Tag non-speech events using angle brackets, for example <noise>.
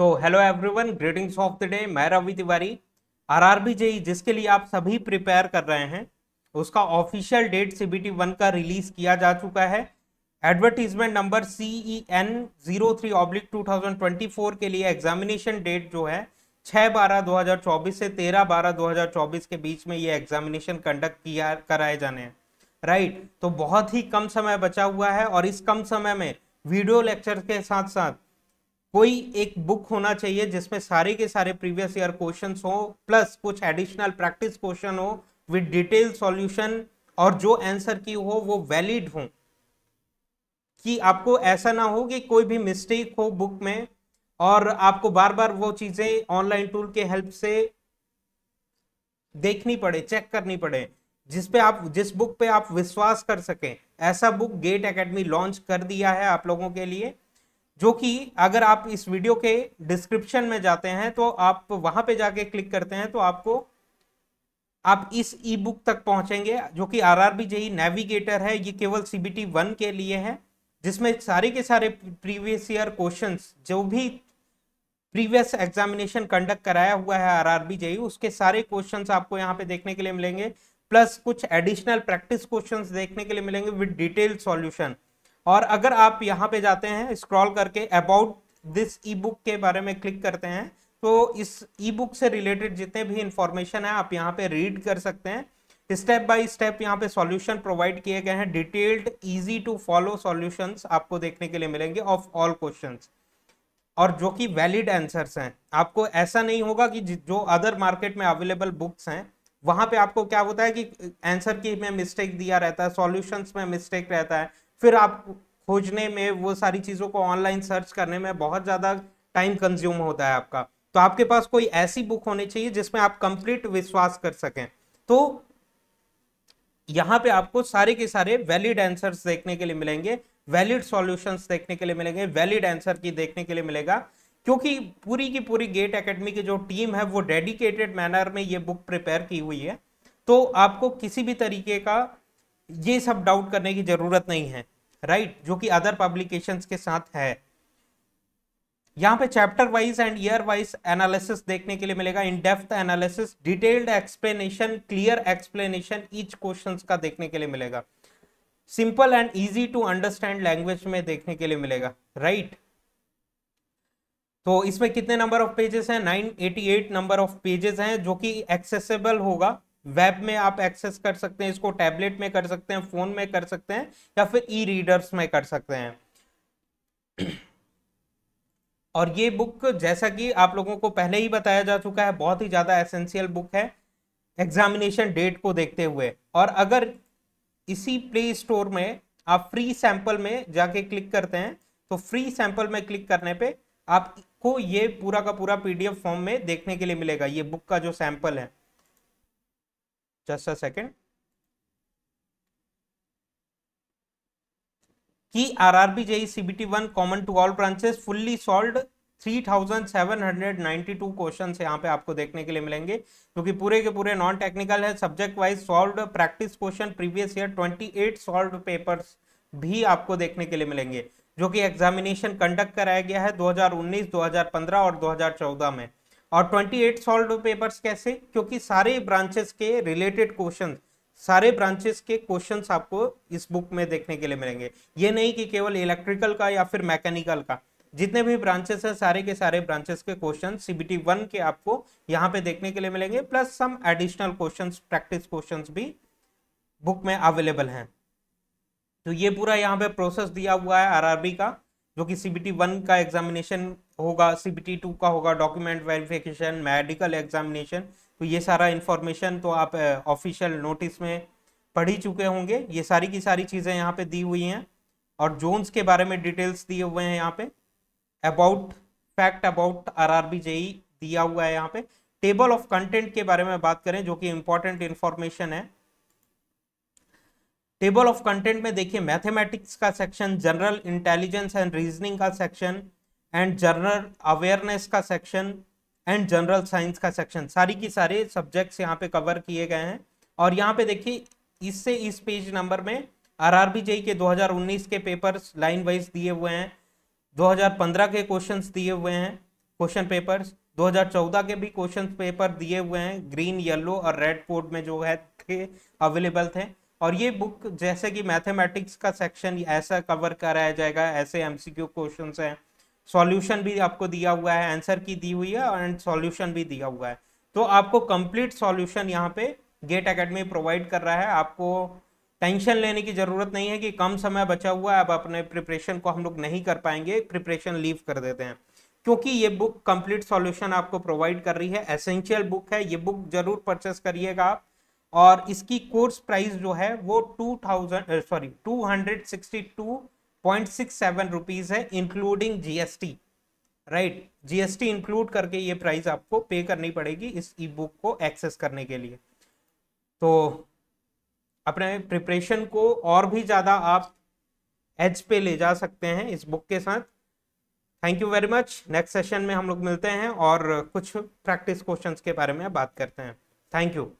तो hello everyone greetings of the day मैं Ravi Tiwari RRB JE जिसके लिए आप सभी प्रिपेयर कर रहे हैं उसका ऑफिशियल डेट सीबीटी वन का रिलीज किया जा चुका है advertisement number C E N zero three oblique two thousand twenty four के लिए एग्जामिनेशन डेट जो है छः बारह दो हज़ार चौबीस से तेरह बारह दो हज़ार चौबीस के बीच में ये एग्जामिनेशन कंडक्ट किया कराए जाने हैं राइट right. तो बहुत ही कम समय बचा हुआ है और इस कम समय में वीडियो लेक्चर के साथ साथ कोई एक बुक होना चाहिए जिसमें सारे के सारे प्रीवियस ईयर क्वेश्चन हो प्लस कुछ एडिशनल प्रैक्टिस क्वेश्चन हो विद डिटेल सॉल्यूशन और जो आंसर की हो वो वैलिड हो कि आपको ऐसा ना हो कि कोई भी मिस्टेक हो बुक में और आपको बार बार वो चीज़ें ऑनलाइन टूल के हेल्प से देखनी पड़े चेक करनी पड़े जिस पे आप जिस बुक पे आप विश्वास कर सकें ऐसा बुक गेट एकेडमी लॉन्च कर दिया है आप लोगों के लिए जो कि अगर आप इस वीडियो के डिस्क्रिप्शन में जाते हैं तो आप वहां पे जाके क्लिक करते हैं तो आपको आप इस ई बुक तक पहुंचेंगे जो कि R R B JE navigator है ये केवल सी बी टी वन के लिए है जिसमें सारे के सारे प्रीवियस ईयर क्वेश्चन जो भी प्रीवियस एग्जामिनेशन कंडक्ट कराया हुआ है आर आर बी जेई उसके सारे क्वेश्चन आपको यहाँ पे देखने के लिए मिलेंगे प्लस कुछ एडिशनल प्रैक्टिस क्वेश्चन देखने के लिए मिलेंगे विद डिटेल सॉल्यूशन और अगर आप यहाँ पे जाते हैं स्क्रॉल करके अबाउट दिस ई बुक के बारे में क्लिक करते हैं तो इस ई बुक से रिलेटेड जितने भी इंफॉर्मेशन है आप यहाँ पे रीड कर सकते हैं स्टेप बाय स्टेप यहाँ पे सॉल्यूशन प्रोवाइड किए गए हैं detailed easy to follow solutions आपको देखने के लिए मिलेंगे ऑफ ऑल क्वेश्चंस और जो कि वैलिड आंसर्स हैं आपको ऐसा नहीं होगा कि जो अदर मार्केट में अवेलेबल बुक्स हैं वहां पे आपको क्या होता है कि आंसर की में मिस्टेक दिया रहता है सॉल्यूशंस में मिस्टेक रहता है फिर आप खोजने में वो सारी चीज़ों को ऑनलाइन सर्च करने में बहुत ज़्यादा टाइम कंज्यूम होता है आपका तो आपके पास कोई ऐसी बुक होनी चाहिए जिसमें आप कंप्लीट विश्वास कर सकें तो यहाँ पे आपको सारे के सारे वैलिड आंसर्स देखने के लिए मिलेंगे वैलिड सॉल्यूशंस देखने के लिए मिलेंगे वैलिड आंसर की देखने के लिए मिलेगा क्योंकि पूरी की पूरी गेट एकेडमी की जो टीम है वो डेडिकेटेड मैनर में ये बुक प्रिपेयर की हुई है तो आपको किसी भी तरीके का ये सब डाउट करने की ज़रूरत नहीं है राइट जो कि अदर पब्लिकेशंस के साथ है यहाँ पे chapter wise and year wise analysis देखने के लिए मिलेगा in depth analysis detailed explanation clear explanation each question का देखने के लिए मिलेगा simple and easy to understand language में देखने के लिए मिलेगा राइट right? तो इसमें कितने नंबर ऑफ पेजेस हैं 988 नंबर ऑफ पेजेस हैं जो कि एक्सेसिबल होगा वेब में आप एक्सेस कर सकते हैं इसको टैबलेट में कर सकते हैं फोन में कर सकते हैं या फिर ई रीडर्स में कर सकते हैं <clears throat> और ये बुक जैसा कि आप लोगों को पहले ही बताया जा चुका है बहुत ही ज़्यादा एसेंशियल बुक है एग्जामिनेशन डेट को देखते हुए और अगर इसी प्ले स्टोर में आप फ्री सैंपल में जाके क्लिक करते हैं तो फ्री सैंपल में क्लिक करने पे आपको ये पूरा का पूरा पीडीएफ फॉर्म में देखने के लिए मिलेगा ये बुक का जो सैंपल है just a second key rrb je cbt1 common to all branches fully solved 3792 questions यहाँ पे आपको देखने के लिए मिलेंगे क्योंकि तो पूरे के पूरे नॉन टेक्निकल है subject wise solve practice question previous year 28 solve papers भी आपको देखने के लिए मिलेंगे जो कि एग्जामिनेशन कंडक्ट कराया गया है 2019, 2015 और 2014 में और 28 सॉल्व पेपर्स कैसे क्योंकि सारे ब्रांचेस के रिलेटेड क्वेश्चन सारे ब्रांचेस के क्वेश्चंस आपको इस बुक में देखने के लिए मिलेंगे ये नहीं कि केवल इलेक्ट्रिकल का या फिर मैकेनिकल का जितने भी ब्रांचेस हैं सारे के सारे ब्रांचेस के क्वेश्चन सीबीटी वन के आपको यहाँ पे देखने के लिए मिलेंगे plus some additional questions practice questions भी बुक में अवेलेबल हैं तो ये पूरा यहाँ पे प्रोसेस दिया हुआ है आरआरबी का जो कि सीबीटी वन का एग्जामिनेशन होगा सीबीटी टू का होगा डॉक्यूमेंट वेरिफिकेशन मेडिकल एग्जामिनेशन तो ये सारा इन्फॉर्मेशन तो आप ऑफिशियल नोटिस में पढ़ ही चुके होंगे ये सारी की सारी चीज़ें यहाँ पे दी हुई हैं और जोन्स के बारे में डिटेल्स दिए हुए हैं यहाँ पे about fact about R R B JE दिया हुआ है यहाँ पे टेबल ऑफ कंटेंट के बारे में बात करें जो कि इम्पोर्टेंट इन्फॉर्मेशन है टेबल ऑफ कंटेंट में देखिए मैथमेटिक्स का section general intelligence and reasoning का सेक्शन एंड जनरल अवेयरनेस का सेक्शन एंड जनरल साइंस का सेक्शन सारी की सारे सब्जेक्ट्स यहाँ पे कवर किए गए हैं और यहाँ पे देखिए इससे इस पेज नंबर में आर आर बी जेई के 2019 के पेपर्स लाइन वाइज दिए हुए हैं 2015 के क्वेश्चंस दिए हुए हैं क्वेश्चन पेपर्स 2014 के भी क्वेश्चन पेपर दिए हुए हैं ग्रीन येलो और रेड कोड में जो है थे अवेलेबल थे और ये बुक जैसे कि मैथमेटिक्स का सेक्शन ऐसा कवर कराया जाएगा ऐसे एमसीक्यू क्वेश्चंस हैं सॉल्यूशन भी आपको दिया हुआ है आंसर की दी हुई है एंड सॉल्यूशन भी दिया हुआ है तो आपको कंप्लीट सॉल्यूशन यहाँ पे गेट अकेडमी प्रोवाइड कर रहा है आपको टेंशन लेने की ज़रूरत नहीं है कि कम समय बचा हुआ है अब अपने प्रिपरेशन को हम लोग नहीं कर पाएंगे प्रिपरेशन लीव कर देते हैं क्योंकि ये बुक कंप्लीट सॉल्यूशन आपको प्रोवाइड कर रही है एसेंशियल बुक है ये बुक जरूर परचेस करिएगा आप और इसकी कोर्स प्राइस जो है वो two thousand sorry two hundred sixty two point six seven rupees है including GST right GST include करके ये प्राइस आपको पे करनी पड़ेगी इस ई बुक को एक्सेस करने के लिए तो अपने प्रिपरेशन को और भी ज़्यादा आप एज पे ले जा सकते हैं इस बुक के साथ thank you very much next session में हम लोग मिलते हैं और कुछ प्रैक्टिस क्वेश्चंस के बारे में बात करते हैं थैंक यू